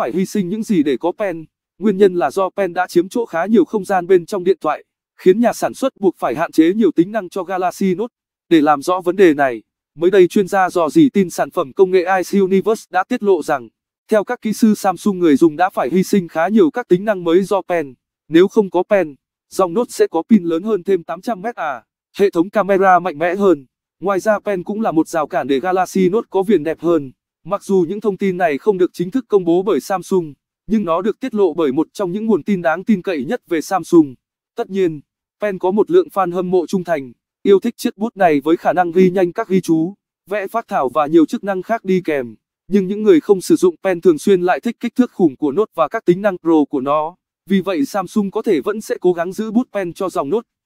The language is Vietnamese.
phải hy sinh những gì để có pen. Nguyên nhân là do pen đã chiếm chỗ khá nhiều không gian bên trong điện thoại, khiến nhà sản xuất buộc phải hạn chế nhiều tính năng cho Galaxy Note. Để làm rõ vấn đề này, mới đây chuyên gia dò dỉ tin sản phẩm công nghệ Ice Universe đã tiết lộ rằng, theo các kỹ sư Samsung người dùng đã phải hy sinh khá nhiều các tính năng mới do pen. Nếu không có pen, dòng Note sẽ có pin lớn hơn thêm 800mAh, à. hệ thống camera mạnh mẽ hơn. Ngoài ra pen cũng là một rào cản để Galaxy Note có viền đẹp hơn. Mặc dù những thông tin này không được chính thức công bố bởi Samsung, nhưng nó được tiết lộ bởi một trong những nguồn tin đáng tin cậy nhất về Samsung. Tất nhiên, Pen có một lượng fan hâm mộ trung thành, yêu thích chiếc bút này với khả năng ghi nhanh các ghi chú, vẽ phác thảo và nhiều chức năng khác đi kèm. Nhưng những người không sử dụng Pen thường xuyên lại thích kích thước khủng của nốt và các tính năng Pro của nó. Vì vậy Samsung có thể vẫn sẽ cố gắng giữ bút Pen cho dòng nốt.